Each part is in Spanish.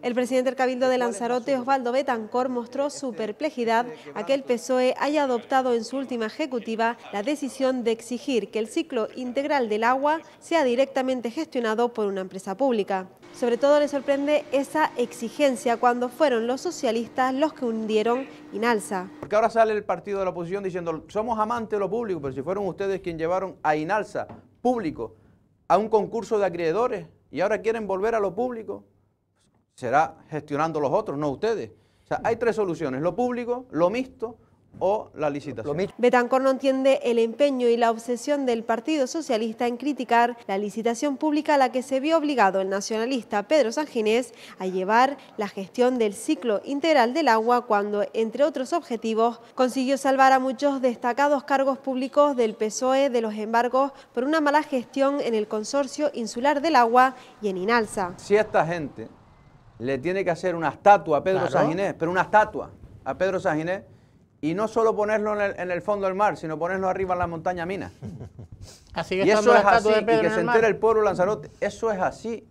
el presidente del Cabildo de Lanzarote, Osvaldo Betancor, mostró este su perplejidad a que el PSOE haya adoptado en su última ejecutiva la decisión de exigir que el ciclo integral del agua sea directamente gestionado por una empresa pública. Sobre todo le sorprende esa exigencia cuando fueron los socialistas los que hundieron Inalza. Porque ahora sale el partido de la oposición diciendo, somos amantes de lo público, pero si fueron ustedes quienes llevaron a Inalza público a un concurso de acreedores y ahora quieren volver a lo público será gestionando los otros, no ustedes. O sea, hay tres soluciones, lo público, lo mixto o la licitación. Betancor no entiende el empeño y la obsesión del Partido Socialista en criticar la licitación pública a la que se vio obligado el nacionalista Pedro Sanginés a llevar la gestión del ciclo integral del agua cuando, entre otros objetivos, consiguió salvar a muchos destacados cargos públicos del PSOE de los embargos por una mala gestión en el Consorcio Insular del Agua y en Inalza. Si esta gente le tiene que hacer una estatua a Pedro Saginés, pero una estatua a Pedro Saginés, y no solo ponerlo en el, fondo del mar, sino ponerlo arriba en la montaña mina. Así que y eso es así, y que se entere el pueblo Lanzarote, eso es así.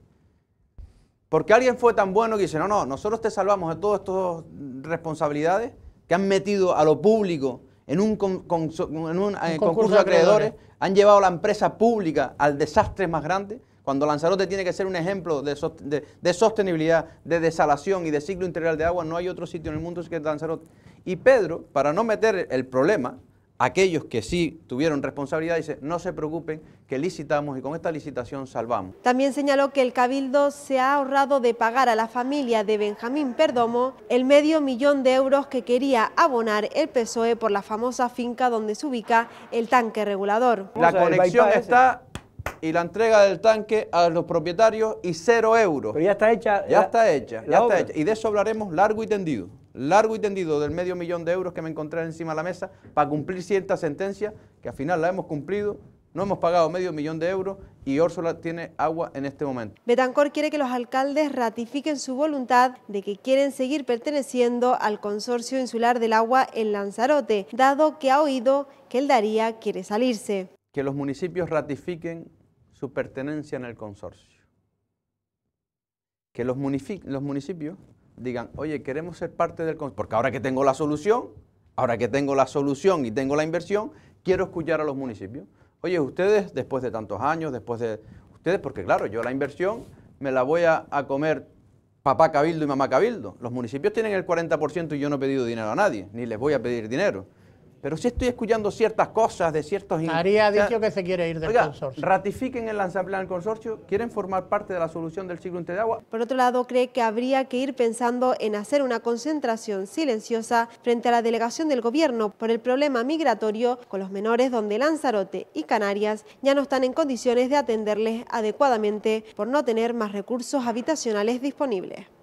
Porque alguien fue tan bueno que dice, no, no, nosotros te salvamos de todas estas responsabilidades que han metido a lo público en un, eh, concurso, de acreedores, acreedores, han llevado a la empresa pública al desastre más grande, cuando Lanzarote tiene que ser un ejemplo de, sostenibilidad, de desalación y de ciclo integral de agua, no hay otro sitio en el mundo que Lanzarote. Y Pedro, para no meter el problema, aquellos que sí tuvieron responsabilidad, dice, no se preocupen, que licitamos y con esta licitación salvamos. También señaló que el Cabildo se ha ahorrado de pagar a la familia de Benjamín Perdomo el medio millón de euros que quería abonar el PSOE por la famosa finca donde se ubica el tanque regulador. La conexión está y la entrega del tanque a los propietarios y cero euros. Pero ya está hecha. Ya está hecha, ya está hecha. Y de eso hablaremos largo y tendido. Largo y tendido del medio millón de euros que me encontré encima de la mesa para cumplir cierta sentencia que al final la hemos cumplido. No hemos pagado medio millón de euros y Órsula tiene agua en este momento. Betancor quiere que los alcaldes ratifiquen su voluntad de que quieren seguir perteneciendo al Consorcio Insular del Agua en Lanzarote, dado que ha oído que el Daría quiere salirse. Que los municipios ratifiquen su pertenencia en el consorcio. Que los, municipios, los municipios digan, oye, queremos ser parte del consorcio, porque ahora que tengo la solución, ahora que tengo la solución y tengo la inversión, quiero escuchar a los municipios. Oye, ustedes, después de tantos años, después de ustedes, porque claro, yo la inversión me la voy a comer papá cabildo y mamá cabildo. Los municipios tienen el 40% y yo no he pedido dinero a nadie, ni les voy a pedir dinero pero sí estoy escuchando ciertas cosas de ciertos... María ha dicho que se quiere ir del consorcio. Ratifiquen el la asamblea del consorcio, quieren formar parte de la solución del ciclo de agua. Por otro lado, cree que habría que ir pensando en hacer una concentración silenciosa frente a la delegación del gobierno por el problema migratorio con los menores donde Lanzarote y Canarias ya no están en condiciones de atenderles adecuadamente por no tener más recursos habitacionales disponibles.